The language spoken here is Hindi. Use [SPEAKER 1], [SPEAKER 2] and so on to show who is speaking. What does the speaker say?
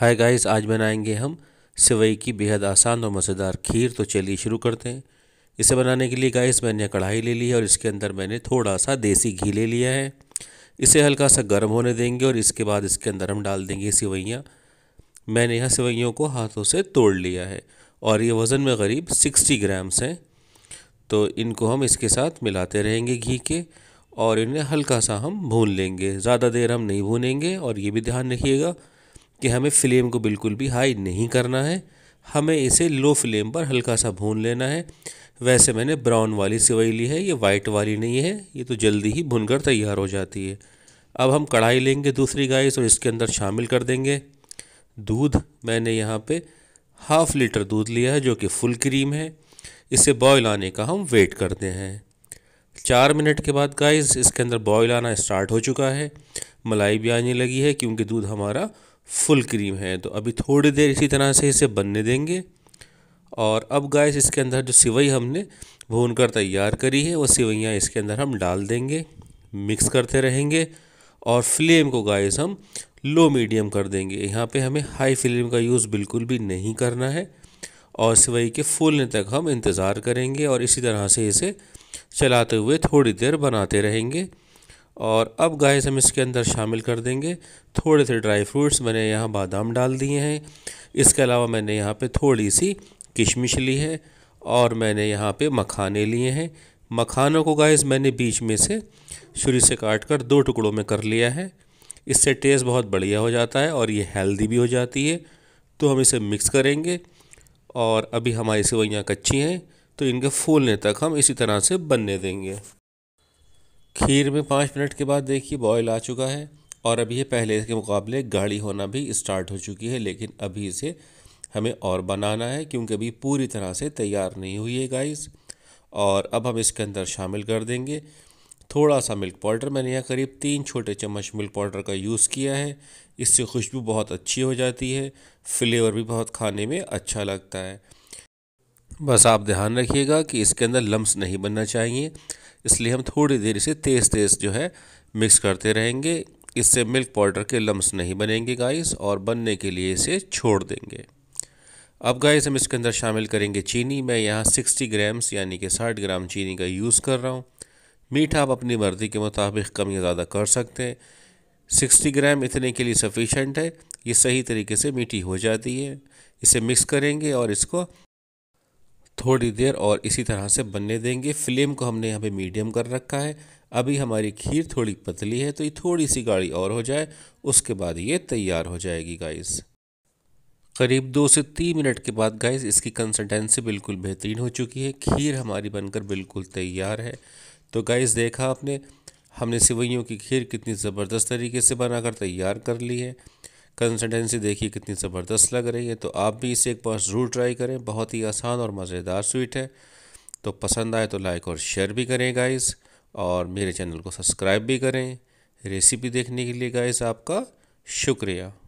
[SPEAKER 1] हाय गाइस आज बनाएंगे हम सिवई की बेहद आसान और मज़ेदार खीर तो चलिए शुरू करते हैं इसे बनाने के लिए गाइस मैंने कढ़ाई ले ली है और इसके अंदर मैंने थोड़ा सा देसी घी ले लिया है इसे हल्का सा गर्म होने देंगे और इसके बाद इसके अंदर हम डाल देंगे सिवैयाँ मैंने यहाँ सिवैयों को हाथों से तोड़ लिया है और ये वज़न में करीब सिक्सटी ग्राम्स हैं तो इनको हम इसके साथ मिलाते रहेंगे घी के और इन्हें हल्का सा हम भून लेंगे ज़्यादा देर हम नहीं भूनेंगे और ये भी ध्यान रखिएगा कि हमें फ्लेम को बिल्कुल भी हाई नहीं करना है हमें इसे लो फ्लेम पर हल्का सा भून लेना है वैसे मैंने ब्राउन वाली सिवई ली है ये वाइट वाली नहीं है ये तो जल्दी ही भुनकर तैयार हो जाती है अब हम कढ़ाई लेंगे दूसरी गैस और इसके अंदर शामिल कर देंगे दूध मैंने यहाँ पे हाफ़ लीटर दूध लिया है जो कि फुल क्रीम है इसे बॉयल आने का हम वेट करते हैं चार मिनट के बाद गाइस इसके अंदर बॉयल आना स्टार्ट हो चुका है मलाई भी आने लगी है क्योंकि दूध हमारा फुल क्रीम है तो अभी थोड़ी देर इसी तरह से इसे बनने देंगे और अब गैस इसके अंदर जो सिवई हमने भून कर तैयार करी है वो सिवैयाँ इसके अंदर हम डाल देंगे मिक्स करते रहेंगे और फ्लेम को गैस हम लो मीडियम कर देंगे यहाँ पे हमें हाई फ्लेम का यूज़ बिल्कुल भी नहीं करना है और सिवई के फूलने तक हम इंतज़ार करेंगे और इसी तरह से इसे चलाते हुए थोड़ी देर बनाते रहेंगे और अब गाइस हम इसके अंदर शामिल कर देंगे थोड़े से ड्राई फ्रूट्स मैंने यहाँ बादाम डाल दिए हैं इसके अलावा मैंने यहाँ पे थोड़ी सी किशमिश ली है और मैंने यहाँ पे मखाने लिए हैं मखानों को गाइस मैंने बीच में से शुरू से काट कर दो टुकड़ों में कर लिया है इससे टेस्ट बहुत बढ़िया हो जाता है और ये हेल्दी भी हो जाती है तो हम इसे मिक्स करेंगे और अभी हमारी सेवैयाँ कच्ची हैं तो इनके फूलने तक हम इसी तरह से बनने देंगे खीर में पाँच मिनट के बाद देखिए बॉयल आ चुका है और अभी ये पहले के मुकाबले गाढ़ी होना भी स्टार्ट हो चुकी है लेकिन अभी इसे हमें और बनाना है क्योंकि अभी पूरी तरह से तैयार नहीं हुई है गाइस और अब हम इसके अंदर शामिल कर देंगे थोड़ा सा मिल्क पाउडर मैंने यहाँ करीब तीन छोटे चम्मच मिल्क पाउडर का यूज़ किया है इससे खुशबू बहुत अच्छी हो जाती है फ्लेवर भी बहुत खाने में अच्छा लगता है बस आप ध्यान रखिएगा कि इसके अंदर लम्स नहीं बनना चाहिए इसलिए हम थोड़ी देर इसे तेज़ तेज़ जो है मिक्स करते रहेंगे इससे मिल्क पाउडर के लम्स नहीं बनेंगे गाइस और बनने के लिए इसे छोड़ देंगे अब गाइस हम इसके अंदर शामिल करेंगे चीनी मैं यहाँ 60 ग्राम्स यानी कि 60 ग्राम चीनी का यूज़ कर रहा हूँ मीठा आप अपनी मर्ज़ी के मुताबिक कम या ज़्यादा कर सकते हैं 60 ग्राम इतने के लिए सफिशेंट है ये सही तरीके से मीठी हो जाती है इसे मिक्स करेंगे और इसको थोड़ी देर और इसी तरह से बनने देंगे फ्लेम को हमने यहाँ पे मीडियम कर रखा है अभी हमारी खीर थोड़ी पतली है तो ये थोड़ी सी गाढ़ी और हो जाए उसके बाद ये तैयार हो जाएगी गाइस करीब दो से तीन मिनट के बाद गाइस इसकी कंसिस्टेंसी बिल्कुल बेहतरीन हो चुकी है खीर हमारी बनकर बिल्कुल तैयार है तो गाइस देखा आपने हमने सिवैयों की खीर कितनी ज़बरदस्त तरीके से बनाकर तैयार कर ली है कंसिस्टेंसी देखिए कितनी ज़बरदस्त लग रही है तो आप भी इसे एक बार ज़रूर ट्राई करें बहुत ही आसान और मज़ेदार स्वीट है तो पसंद आए तो लाइक और शेयर भी करें गाइस और मेरे चैनल को सब्सक्राइब भी करें रेसिपी देखने के लिए गाइस आपका शुक्रिया